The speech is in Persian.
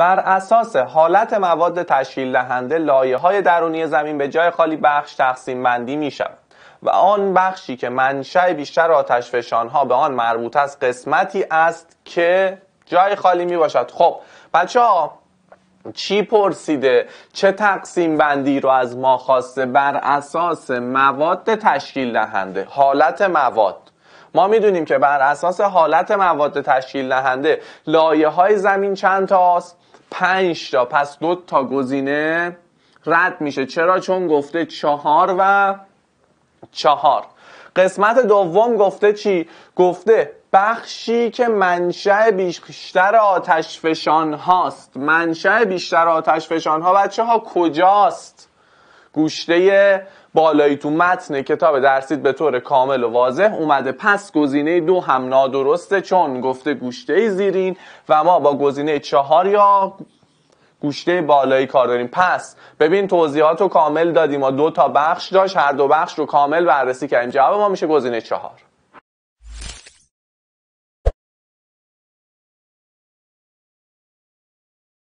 بر اساس حالت مواد تشکیل دهنده لایه های درونی زمین به جای خالی بخش تقسیم بندی می شود و آن بخشی که منشأ بیشتر آتش فشان ها به آن مربوط است قسمتی است که جای خالی می باشد خب بچه ها چی پرسیده چه تقسیم بندی رو از ما خواسته بر اساس مواد تشکیل دهنده حالت مواد ما میدونیم که بر اساس حالت مواد تشکیل دهنده لایه های زمین چند است؟ پنج تا پس دو تا گزینه رد میشه چرا چون گفته چهار و چهار قسمت دوم گفته چی گفته بخشی که منشأ بیشتر آتش فشان هاست منشأ بیشتر آتش فشان ها بچه ها کجاست گوشته بالایی تو متن کتاب درسید به طور کامل و واضح اومده پس گزینه دو هم نادرسته چون گفته گوشته زیرین و ما با گزینه چهار یا گوشته بالایی کار داریم پس ببین توضیحات رو کامل دادیم ما دو تا بخش داشت هر دو بخش رو کامل بررسی کردیم جواب ما میشه گزینه چهار